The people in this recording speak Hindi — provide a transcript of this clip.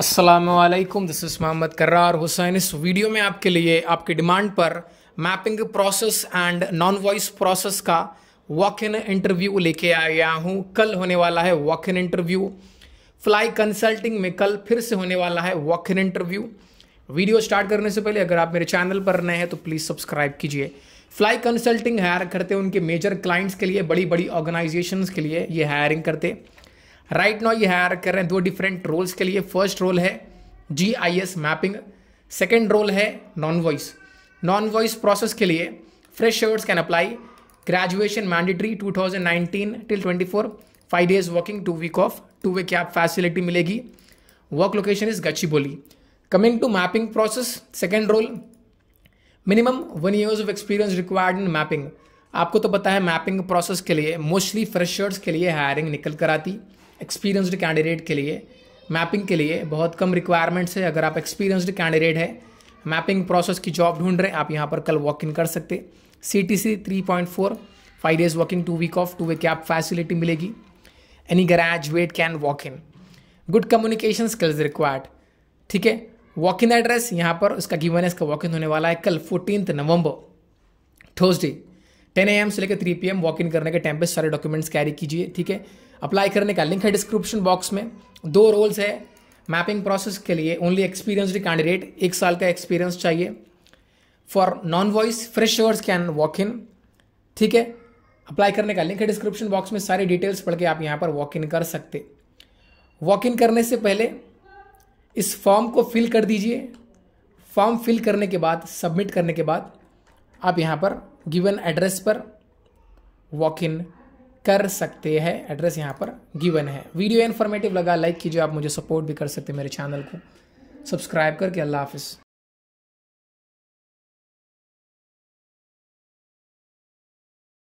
असलकुम दिस इज़ मोहम्मद कर्रार हुसैन इस वीडियो में आपके लिए आपकी डिमांड पर mapping process and non voice process का वॉक इन इंटरव्यू लेके आ गया हूँ कल होने वाला है walk in interview Fly Consulting में कल फिर से होने वाला है walk in interview video start करने से पहले अगर आप मेरे चैनल पर नए हैं तो प्लीज़ सब्सक्राइब कीजिए फ्लाई कंसल्टिंग हायर करते हैं उनके मेजर क्लाइंट्स के लिए बड़ी बड़ी ऑर्गेनाइजेशंस के लिए ये हायरिंग करते हैं राइट नाउ ये हायर कर रहे हैं दो डिफरेंट रोल्स के लिए फर्स्ट रोल है G I S mapping second role है non voice non voice process के लिए freshers can apply graduation mandatory 2019 till four five days working two week off two way cab facility मिलेगी वर्क लोकेशन इज बोली coming to mapping process second role minimum one years of experience required in mapping आपको तो पता है मैपिंग प्रोसेस के लिए मोस्टली फ्रेशर्स के लिए हायरिंग निकल कर आती एक्सपीरियंस्ड कैंडिडेट के लिए मैपिंग के लिए बहुत कम रिक्वायरमेंट्स है अगर आप एक्सपीरियंस्ड कैंडिडेट है मैपिंग प्रोसेस की जॉब ढूंढ रहे हैं आप यहाँ पर कल वॉक इन कर सकते C T C three point four five days walking two week off two way cab facility मिलेगी any graduate can walk in good communication skills required ठीक है वॉक इन एड्रेस यहाँ पर उसका गिवन है इसका वॉक इन होने वाला है कल fourteen November Thursday ten A से लेकर three P M walk in करने के टाइम पे सारे डॉक्यूमेंट्स कैरी कीजिए ठीक है अप्लाई करने का लिंक है डिस्क्रिप्शन बॉक्स में दो रोल्स है मैपिंग प्रोसेस के लिए ओनली एक्सपीरियंसड कैंडिडेट एक साल का एक्सपीरियंस चाहिए for non voice fresh can walk in ठीक है अप्लाई करने का लिंक है डिस्क्रिप्शन बॉक्स में सारी डिटेल्स पढ़ के आप यहाँ पर वॉक इन कर सकते वॉक इन करने से पहले इस फॉर्म को फिल कर दीजिए फॉर्म फिल करने के बाद सबमिट करने के बाद आप यहाँ पर गिवन एड्रेस पर वॉक इन कर सकते हैं एड्रेस यहाँ पर गिवन है वीडियो इन्फॉर्मेटिव लगा लाइक कीजिए आप मुझे सपोर्ट भी कर सकते हैं मेरे चैनल को सब्सक्राइब करके अल्लाह हाफिज़